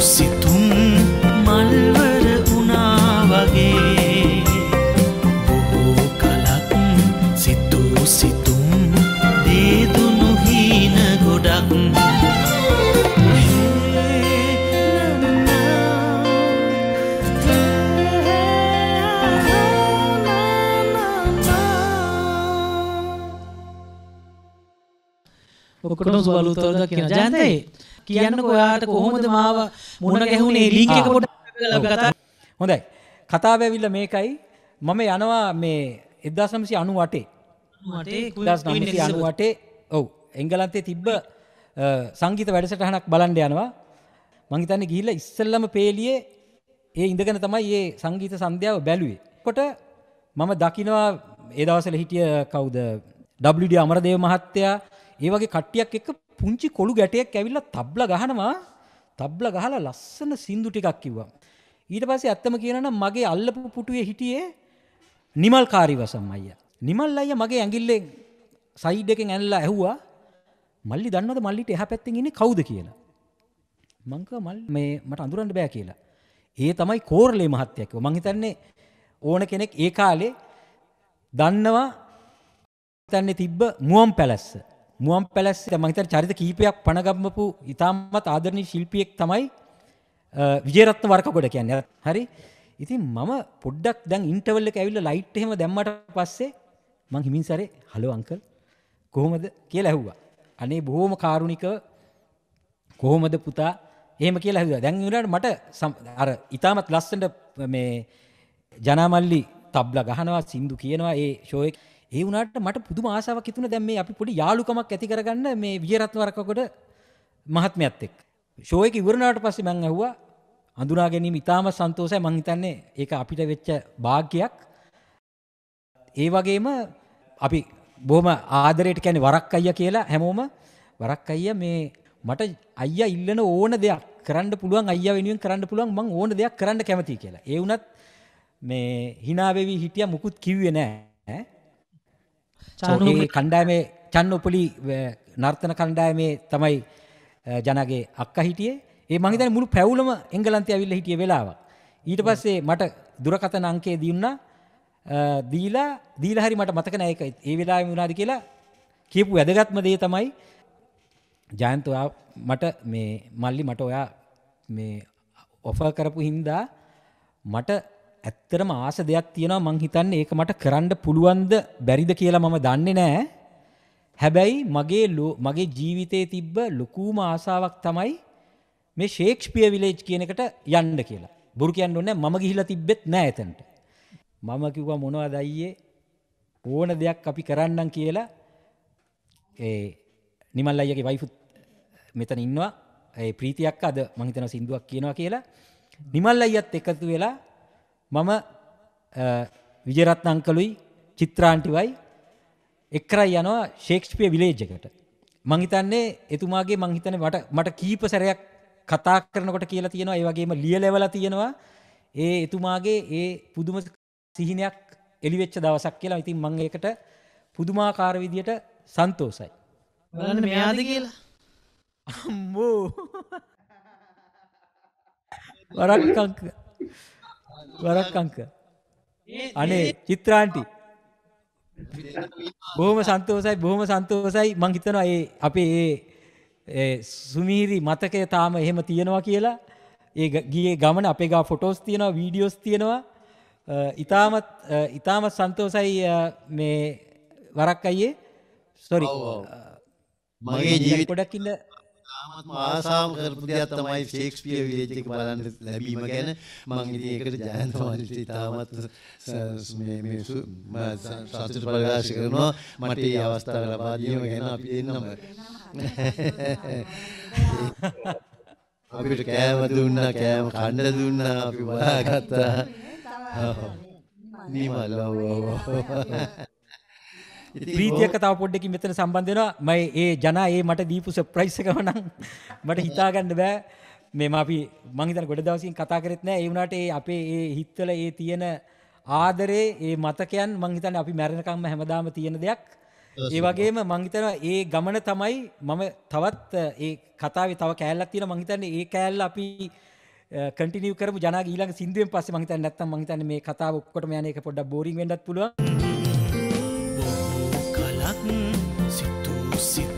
සිතුම් මල්වර වුණා වගේ බොහෝ කලක් සිතූ සිතුම් දේදුනු හීන ගොඩක් ඔක්කොටම සුබ අලුත් අවුරුද්දක් කියන ජයන්තේ කියන්න කොයාට කොහොමද මාව මුණ ගැහුණේ ලීකක පොට කතා හොඳයි කතාවැවිල්ල මේකයි මම යනවා මේ එදදාසම්සි අනු වටේ අනු වටේ ඔව් එංගලන්තේ තිබ්බ සංගීත වැඩසටහනක් බලන්ඩ යනවා මංහිතන්න ගිහිල්ල ඉස්සල්ලම පේලියේ ඒ ඉඳගෙන තමයි ඒ සංගීත සන්ධ්‍යාව බැලුවේ කොට මම දකිනවා ඒදවසල හිටිය කවුද ඩ අමරදේව මහත්තයා ඒ වගේ කට්ටියක් එක්ක පුංචි කොළු ගැටයක් ඇවිල්ලා තබ්ල ගහනවා තබ්ල ගහලා ලස්සන සින්දු ටිකක් කිව්වා. ඊට පස්සේ ඇත්තම කියනනම් මගේ අල්ලපු පුටුවේ හිටියේ නිමල් කාරිවසම් අයියා. නිමල් අයියා මගේ ඇඟිල්ලෙන් සයිඩ් එකෙන් ඇනලා ඇහුවා මල්ලි දන්නවද මල්ලිට එහා පැත්තෙන් ඉන්නේ කවුද කියලා. මං කිව්වා මල් මේ මට අඳුරන්න බෑ කියලා. ඒ තමයි කෝරළේ මහත්තයා කිව්වා. මං හිතන්නේ ඕන කෙනෙක් ඒ කාලේ දන්නවා හිතන්නේ තිබ්බ මුවන් පැලැස්ස. මුවන් පැලස් මහිත චරිත කීපයක් පණගම්මපු ඉතාමත් ආදරණී ශිල්පියෙක් තමයි විජේරත්ත වර්ක ගොඩ කියන්න හරි ඉතින් මම පොඩ්ඩක් දැන් ඉන්ටවල්ල ඇවිල්ල ලයිට් හෙම දැම්මට පස්සේ මං හිමින් සරේ හලෝ අංකල් කොහොමද කිය ඇහුවා අනේ බොහෝම කාරුණික කොහොමද පුතා ඒම කියලා හවා දැන් රට මට අර ඉතාමත් ලස්සට මේ ජනමල්ලි තබ්ල ගහනවා සින්දු කියනවා ඒ ශෝයෙක් ඒ වුණාට මට පුදුම ආසාවක් හිතුණා දැන් මේ අපි පොඩි යාළුකමක් ඇති කරගන්න මේ විජේරත්නවරකගොඩ මහත්මයාත් එක්ක. ෂෝ එක ඉවර වුණාට පස්සේ මම ඇහුවා හඳුනා ගැනීම ඉතාම සන්තෝෂයි මම හිතන්නේ ඒක අපිට වෙච්ච වාග්යක්. ඒ වගේම අපි බොහොම ආදරයට කියන්නේ වරක් අයියා කියලා හැමෝම වරක් අයියා මේ මට අයියා ඉල්ලන ඕන දෙයක් කරන්න පුළුවන් අයියා වෙනුවෙන් කරන්න පුළුවන් මම ඕන දෙයක් කරන්න කැමතියි කියලා. ඒ වුණත් මේ hina වෙවි හිටියා මුකුත් කිව්වේ නැහැ. චානගේ කණ්ඩායමේ චන්න උපලි නර්තන කණ්ඩායමේ තමයි ජනගේ අක්ක හිටියේ ඒ මහිතන මුළු පැවුලම එංගලන්තය ඇවිල්ල හිටිය වෙලාව. ඊට පස්සේ මට දුරකතන අංකේ දන්න දීලා දීල හරි මට මතක නෑක ඒ වෙලා වුණාද කියලා කියපු වැදගත්ම දේ තමයි ජයන්තවා මට මේ මල්ලි මට ඔයා මේ ඔෆ කරපු හින්දා මට ඇත්තරම ආස දෙයක් තියෙනවා මං හිතන්නේ ඒක මට කරන්න පුළුවන්ද බැරිද කියලා මම දන්නේ නෑ. හැබැයි මගේ මගේ ජීවිතයේ තිබ්බ ලොකුම ආසාවක් තමයි මේ ශේක්ෂ්පිය විලේජ් කියන එකට යන්න කියලා. බොරු කියන්න ඕනේ මම ගිහිලා තිබ්බෙත් නෑ එතනට. මම කිව්වා මොනවද අයියේ ඕන දෙයක් අපි කරන්නම් කියලා ඒ නිමල් අයියගේ වයිෆුත් මෙතන ඉන්නවා ඒ ප්‍රීතියක් අද මං හිතනවා සින්දුවක් කියනවා කියලා නිමල් අයියත් එකතු වෙලා මම විජරත්න අංකලුයි චිත්‍රාන්ටිවයි එක්කරයි යනවා ශේක්ෂ්පිය විලේජ් එකට. මං හිතන්නේ එතුමාගේ මං හිතන්නේ මට මට කීප සැරයක් කතා කරනකොට කියලා තියෙනවා ඒ වගේම ලියලවලා තියෙනවා ඒ එතුමාගේ ඒ පුදුම සිහිනයක් එළිවෙච්ච දවසක් කියලා. ඉතින් මම ඒකට පුදුමාකාර විදියට සන්තෝසයි. බලන්න මෙයාද කියලා. අම්මෝ. වරක්කංක වරක් අංක. අනේ චිත්‍රාන්ටි. බොහොම සන්තෝසයි බොහොම සන්තෝසයි මං හිතනවා ඒ අපේ ඒ සුමීරි මතකය තාම එහෙම තියෙනවා කියලා. ඒ ගියේ ගමන අපේ ගා ෆොටෝස් තියෙනවා වීඩියෝස් තියෙනවා. ඉතාමත් ඉතාමත් සන්තෝසයි මේ වරක් අයියේ සොරි මගේ ජීවිත ගොඩක් ඉන්න ඉතාමත්ම ආසාව කරපු දෙයක් තමයි ෂේක්ස්පියර් විලේජ් එක බලන්න ලැබීම ගැන මම ඉතින් ඒකට ජයන්ත මාලිට ඉතාමත් මේ මේ සතුට ප්‍රකාශ කරනවා මට මේ අවස්ථාව ලබා දීම ගැන අපි දෙන්නම අපිට කෑම දුන්නා කෑම කන්න දුන්නා අපි බලාගත්තා නිමලව ප්‍රීතියක තව පොඩ්ඩකින් මෙතන සම්බන්ධෙනවා මයි ඒ ජනා ඒ මට දීපු සප්‍රයිස් එකම නම් මට හිතාගන්න බෑ මේ අපි මංහිතන ගොඩ දවසින් කතා කරෙත් නෑ ඒ වුණාට ඒ අපේ ඒ හිත්වල ඒ තියෙන ආදරේ ඒ මතකයන් මංහිතන අපි මැරණකම්ම හැමදාම තියෙන දෙයක් ඒ වගේම මංහිතනවා ඒ ගමන තමයි මම තවත් ඒ කතාව තව කෑල්ලක් තියෙන මංහිතන්නේ ඒ කෑල්ල අපි කටිනිව කරම ජනා ඊලක් සිින්දුවෙන් පස්ස මහිතන් නැත්තම් මහිතන් මේ කතාව ඔක්කොට යනක පොඩ බෝරිින් වෙඩත් පුළුවන්. Se tu, se tu